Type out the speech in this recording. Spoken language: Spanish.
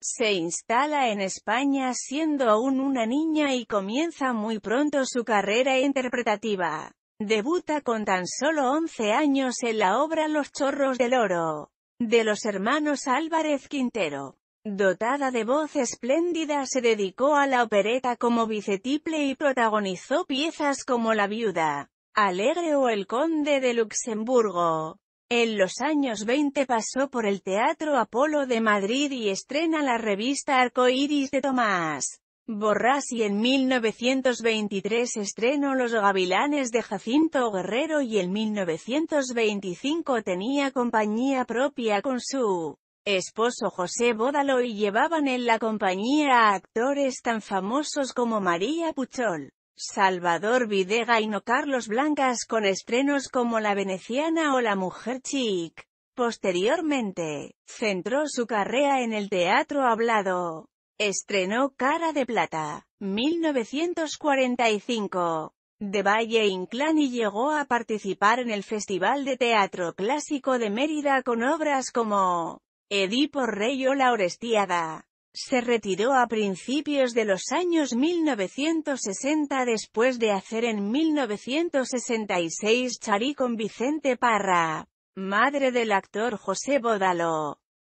Se instala en España siendo aún una niña y comienza muy pronto su carrera interpretativa. Debuta con tan solo 11 años en la obra Los chorros del oro, de los hermanos Álvarez Quintero. Dotada de voz espléndida se dedicó a la opereta como vicetiple y protagonizó piezas como La viuda, Alegre o El conde de Luxemburgo. En los años 20 pasó por el Teatro Apolo de Madrid y estrena la revista Arcoiris de Tomás Borrás y en 1923 estrenó Los Gavilanes de Jacinto Guerrero y en 1925 tenía compañía propia con su esposo José Bódalo y llevaban en la compañía a actores tan famosos como María Puchol. Salvador Videga y no Carlos Blancas con estrenos como La Veneciana o La Mujer Chic. Posteriormente, centró su carrera en el teatro hablado. Estrenó Cara de Plata, 1945. De Valle Inclán y llegó a participar en el Festival de Teatro Clásico de Mérida con obras como Edipo Rey o La Orestiada. Se retiró a principios de los años 1960 después de hacer en 1966 Charí con Vicente Parra, madre del actor José Bódalo.